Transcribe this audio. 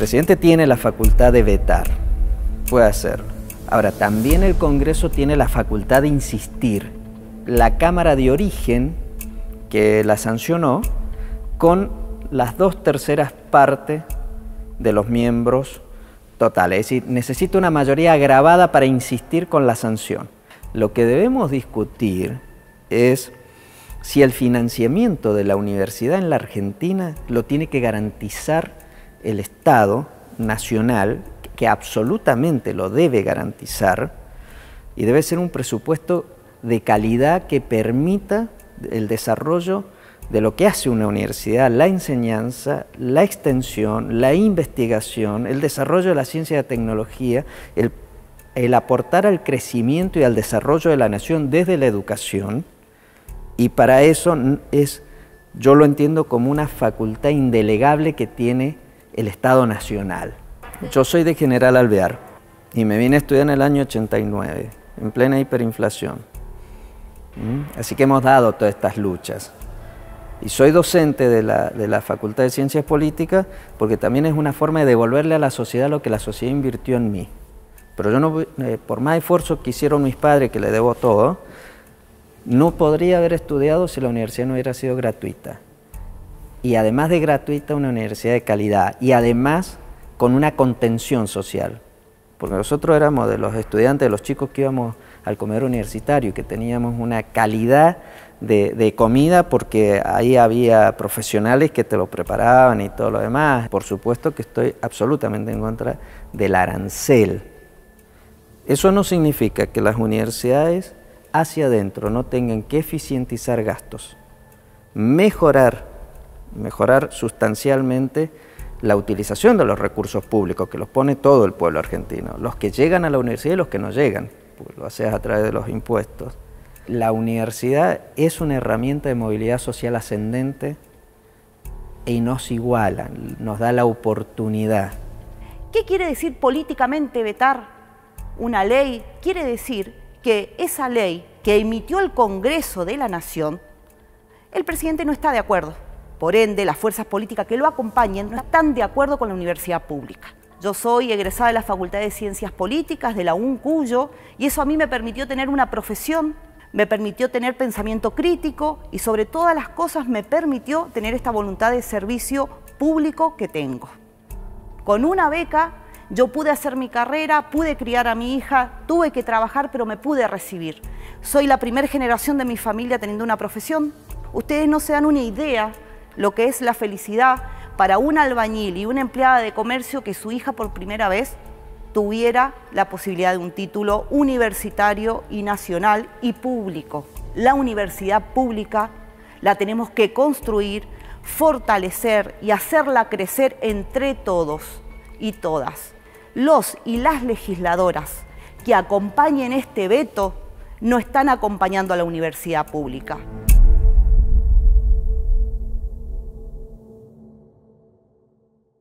El presidente tiene la facultad de vetar, puede hacerlo. Ahora, también el Congreso tiene la facultad de insistir. La Cámara de Origen, que la sancionó, con las dos terceras partes de los miembros totales. Es decir, necesita una mayoría agravada para insistir con la sanción. Lo que debemos discutir es si el financiamiento de la universidad en la Argentina lo tiene que garantizar el Estado nacional, que absolutamente lo debe garantizar, y debe ser un presupuesto de calidad que permita el desarrollo de lo que hace una universidad, la enseñanza, la extensión, la investigación, el desarrollo de la ciencia y la tecnología, el, aportar al crecimiento y al desarrollo de la nación desde la educación. Y para eso es, yo lo entiendo como una facultad indelegable que tiene el Estado Nacional. Yo soy de General Alvear y me vine a estudiar en el año 89, en plena hiperinflación. ¿Mm? Así que hemos dado todas estas luchas. Y soy docente de la, de Facultad de Ciencias Políticas porque también es una forma de devolverle a la sociedad lo que la sociedad invirtió en mí. Pero yo no, eh, por más esfuerzo que hicieron mis padres, que le debo todo, no podría haber estudiado si la universidad no hubiera sido gratuita y además de gratuita, una universidad de calidad y además con una contención social. Porque nosotros éramos de los estudiantes, de los chicos que íbamos al comedor universitario que teníamos una calidad de, de, comida porque ahí había profesionales que te lo preparaban y todo lo demás. Por supuesto que estoy absolutamente en contra del arancel. Eso no significa que las universidades hacia adentro no tengan que eficientizar gastos, mejorar mejorar sustancialmente la utilización de los recursos públicos que los pone todo el pueblo argentino, los que llegan a la universidad y los que no llegan, lo haces a través de los impuestos. La universidad es una herramienta de movilidad social ascendente y nos iguala, nos da la oportunidad. ¿Qué quiere decir políticamente vetar una ley? Quiere decir que esa ley que emitió el Congreso de la Nación, el presidente no está de acuerdo. Por ende, las fuerzas políticas que lo acompañan no están de acuerdo con la universidad pública. Yo soy egresada de la Facultad de Ciencias Políticas, de la UNCuyo, y eso a mí me permitió tener una profesión, me permitió tener pensamiento crítico y sobre todas las cosas me permitió tener esta voluntad de servicio público que tengo. Con una beca yo pude hacer mi carrera, pude criar a mi hija, tuve que trabajar, pero me pude recibir. Soy la primera generación de mi familia teniendo una profesión. Ustedes no se dan una idea lo que es la felicidad para un albañil y una empleada de comercio que su hija por primera vez tuviera la posibilidad de un título universitario y nacional y público. La universidad pública la tenemos que construir, fortalecer y hacerla crecer entre todos y todas. Los y las legisladoras que acompañen este veto no están acompañando a la universidad pública.